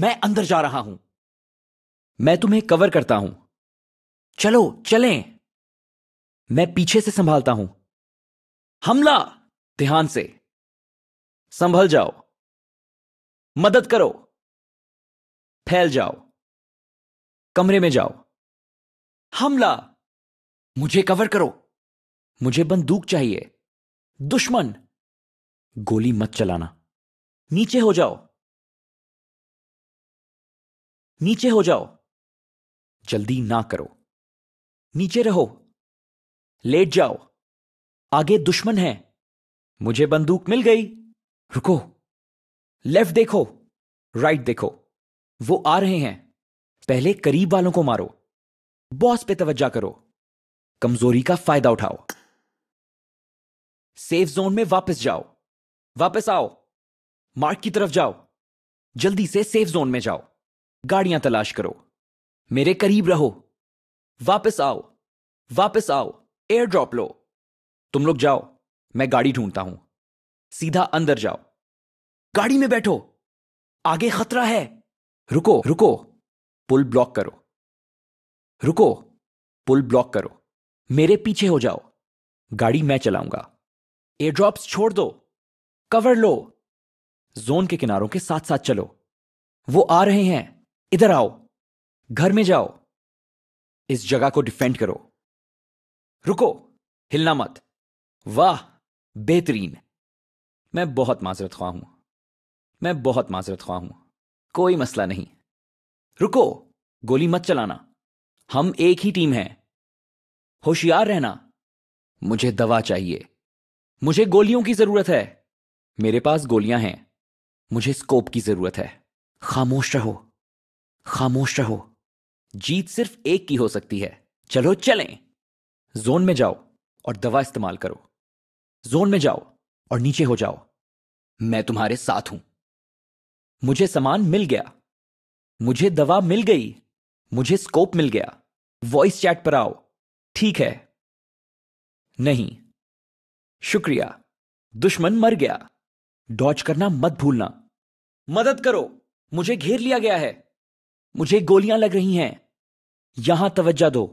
मैं अंदर जा रहा हूं मैं तुम्हें कवर करता हूं चलो चलें मैं पीछे से संभालता हूं हमला ध्यान से संभल जाओ मदद करो फैल जाओ कमरे में जाओ हमला मुझे कवर करो मुझे बंदूक चाहिए दुश्मन गोली मत चलाना नीचे हो जाओ नीचे हो जाओ जल्दी ना करो नीचे रहो लेट जाओ आगे दुश्मन है मुझे बंदूक मिल गई रुको लेफ्ट देखो राइट देखो वो आ रहे हैं पहले करीब वालों को मारो बॉस पे तवज्जा करो कमजोरी का फायदा उठाओ सेफ जोन में वापस जाओ वापस आओ मार्क की तरफ जाओ जल्दी से सेफ जोन में जाओ गाड़ियां तलाश करो मेरे करीब रहो वापस आओ वापस आओ एयर ड्रॉप लो तुम लोग जाओ मैं गाड़ी ढूंढता हूं सीधा अंदर जाओ गाड़ी में बैठो आगे खतरा है रुको रुको पुल ब्लॉक करो रुको पुल ब्लॉक करो मेरे पीछे हो जाओ गाड़ी मैं चलाऊंगा एयर ड्रॉप्स छोड़ दो कवर लो जोन के किनारों के साथ साथ चलो वो आ रहे हैं इधर आओ घर में जाओ इस जगह को डिफेंड करो रुको हिलना मत वाह बेहतरीन मैं बहुत माजरत ख्वाह हूं मैं बहुत माजरत ख्वा हूं कोई मसला नहीं रुको गोली मत चलाना हम एक ही टीम हैं होशियार रहना मुझे दवा चाहिए मुझे गोलियों की जरूरत है मेरे पास गोलियां हैं मुझे स्कोप की जरूरत है खामोश रहो खामोश रहो जीत सिर्फ एक की हो सकती है चलो चलें जोन में जाओ और दवा इस्तेमाल करो जोन में जाओ और नीचे हो जाओ मैं तुम्हारे साथ हूं मुझे सामान मिल गया मुझे दवा मिल गई मुझे स्कोप मिल गया वॉइस चैट पर आओ ठीक है नहीं शुक्रिया दुश्मन मर गया डॉच करना मत भूलना मदद करो मुझे घेर लिया गया है मुझे गोलियां लग रही हैं यहां तवज्जा दो